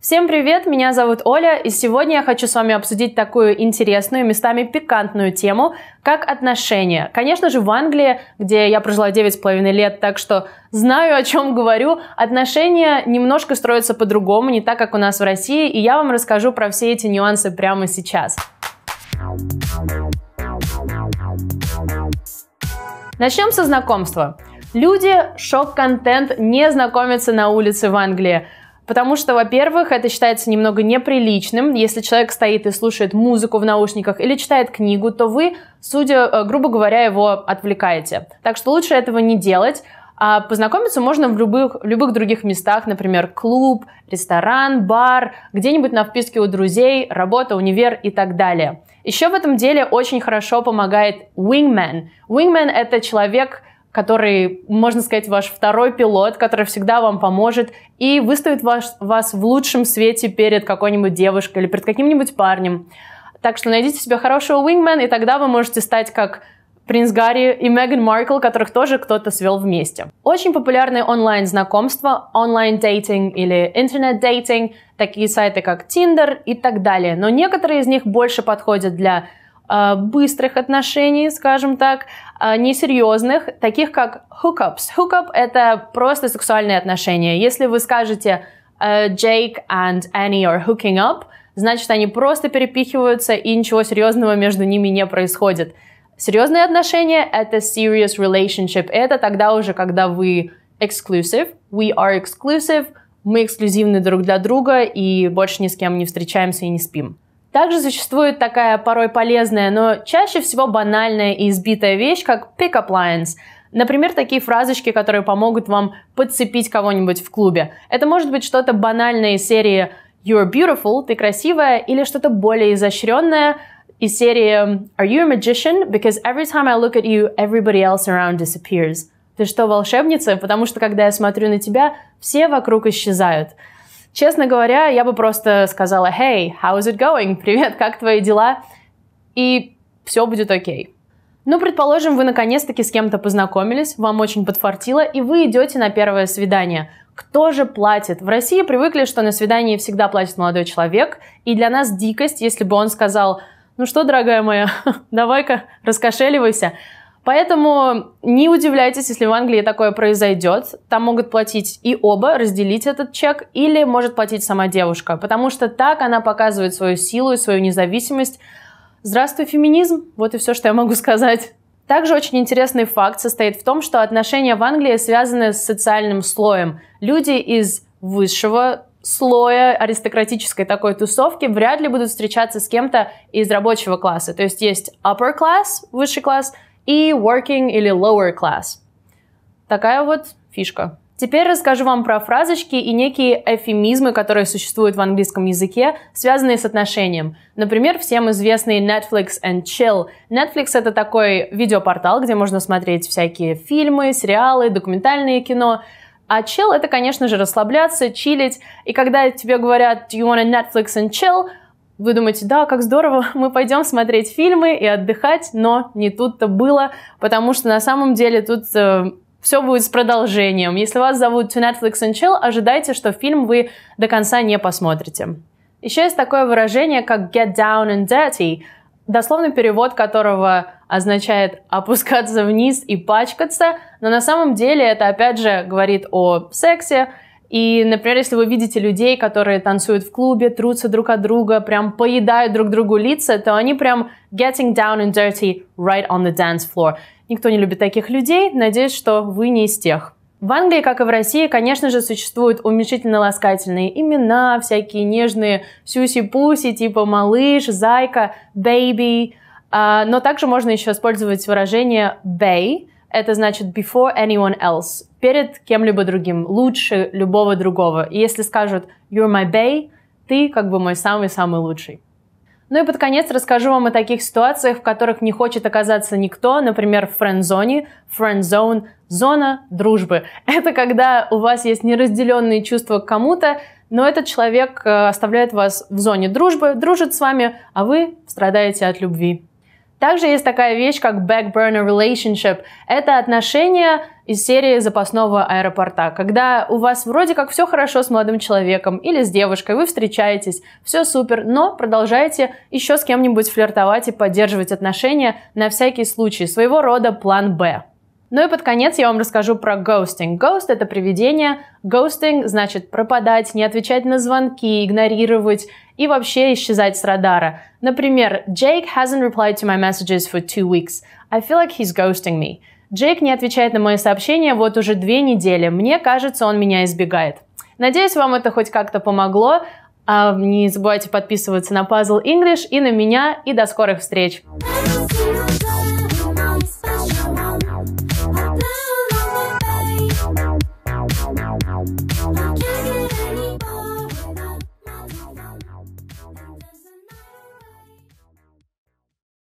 Всем привет, меня зовут Оля, и сегодня я хочу с вами обсудить такую интересную, местами пикантную тему, как отношения. Конечно же, в Англии, где я прожила 9,5 лет, так что знаю, о чем говорю, отношения немножко строятся по-другому, не так, как у нас в России, и я вам расскажу про все эти нюансы прямо сейчас. Начнем со знакомства. Люди шок-контент не знакомятся на улице в Англии – Потому что, во-первых, это считается немного неприличным. Если человек стоит и слушает музыку в наушниках или читает книгу, то вы, судя, э, грубо говоря, его отвлекаете. Так что лучше этого не делать. А познакомиться можно в любых, любых других местах, например, клуб, ресторан, бар, где-нибудь на вписке у друзей, работа, универ и так далее. Еще в этом деле очень хорошо помогает wingman. Wingman — это человек, который, можно сказать, ваш второй пилот, который всегда вам поможет и выставит вас, вас в лучшем свете перед какой-нибудь девушкой или перед каким-нибудь парнем. Так что найдите себе хорошего wingman, и тогда вы можете стать как принц Гарри и Меган Маркл, которых тоже кто-то свел вместе. Очень популярные онлайн-знакомства, онлайн-дейтинг или интернет-дейтинг, такие сайты, как Tinder и так далее. Но некоторые из них больше подходят для Э, быстрых отношений, скажем так, э, несерьезных, таких как hookups. Hookup — это просто сексуальные отношения. Если вы скажете э, «Jake and Annie are hooking up», значит, они просто перепихиваются, и ничего серьезного между ними не происходит. Серьезные отношения — это serious relationship. Это тогда уже, когда вы exclusive, we are exclusive, мы эксклюзивны друг для друга и больше ни с кем не встречаемся и не спим. Также существует такая порой полезная, но чаще всего банальная и избитая вещь, как pick up lines. Например, такие фразочки, которые помогут вам подцепить кого-нибудь в клубе. Это может быть что-то банальное из серии You're beautiful, ты красивая, или что-то более изощренное из серии Are you a magician? Because every time I look at you, everybody else around disappears. Ты что, волшебница? Потому что когда я смотрю на тебя, все вокруг исчезают. Честно говоря, я бы просто сказала «Hey, how is it going? Привет, как твои дела?» И все будет окей. Ну, предположим, вы наконец-таки с кем-то познакомились, вам очень подфартило, и вы идете на первое свидание. Кто же платит? В России привыкли, что на свидании всегда платит молодой человек, и для нас дикость, если бы он сказал «Ну что, дорогая моя, давай-ка раскошеливайся», Поэтому не удивляйтесь, если в Англии такое произойдет. Там могут платить и оба, разделить этот чек, или может платить сама девушка, потому что так она показывает свою силу и свою независимость. Здравствуй, феминизм! Вот и все, что я могу сказать. Также очень интересный факт состоит в том, что отношения в Англии связаны с социальным слоем. Люди из высшего слоя аристократической такой тусовки вряд ли будут встречаться с кем-то из рабочего класса. То есть есть upper class, высший класс – и working или lower class. Такая вот фишка. Теперь расскажу вам про фразочки и некие эфемизмы, которые существуют в английском языке, связанные с отношением. Например, всем известный Netflix and Chill. Netflix — это такой видеопортал, где можно смотреть всякие фильмы, сериалы, документальные кино. А chill — это, конечно же, расслабляться, чилить. И когда тебе говорят «you want a Netflix and chill», вы думаете, да, как здорово, мы пойдем смотреть фильмы и отдыхать, но не тут-то было, потому что на самом деле тут э, все будет с продолжением. Если вас зовут To Netflix and Chill, ожидайте, что фильм вы до конца не посмотрите. Еще есть такое выражение, как get down and dirty, дословный перевод которого означает опускаться вниз и пачкаться, но на самом деле это опять же говорит о сексе, и, например, если вы видите людей, которые танцуют в клубе, трутся друг от друга, прям поедают друг другу лица, то они прям getting down and dirty right on the dance floor. Никто не любит таких людей. Надеюсь, что вы не из тех. В Англии, как и в России, конечно же, существуют уменьшительно-ласкательные имена, всякие нежные сюси-пуси, типа малыш, зайка, baby. А, но также можно еще использовать выражение «бэй», это значит before anyone else, перед кем-либо другим, лучше любого другого. И если скажут you're my bae, ты как бы мой самый-самый лучший. Ну и под конец расскажу вам о таких ситуациях, в которых не хочет оказаться никто, например, в френдзоне. Френдзон – зона дружбы. Это когда у вас есть неразделенные чувства к кому-то, но этот человек э, оставляет вас в зоне дружбы, дружит с вами, а вы страдаете от любви. Также есть такая вещь, как back burner relationship. Это отношения из серии запасного аэропорта, когда у вас вроде как все хорошо с молодым человеком или с девушкой, вы встречаетесь, все супер, но продолжаете еще с кем-нибудь флиртовать и поддерживать отношения на всякий случай, своего рода план «Б». Ну и под конец я вам расскажу про ghosting. Ghost — это привидение. Ghosting значит пропадать, не отвечать на звонки, игнорировать и вообще исчезать с радара. Например, Jake hasn't replied to my messages for two weeks. I feel like he's ghosting me. Джейк не отвечает на мои сообщения вот уже две недели. Мне кажется, он меня избегает. Надеюсь, вам это хоть как-то помогло. А, не забывайте подписываться на Puzzle English и на меня. И до скорых встреч!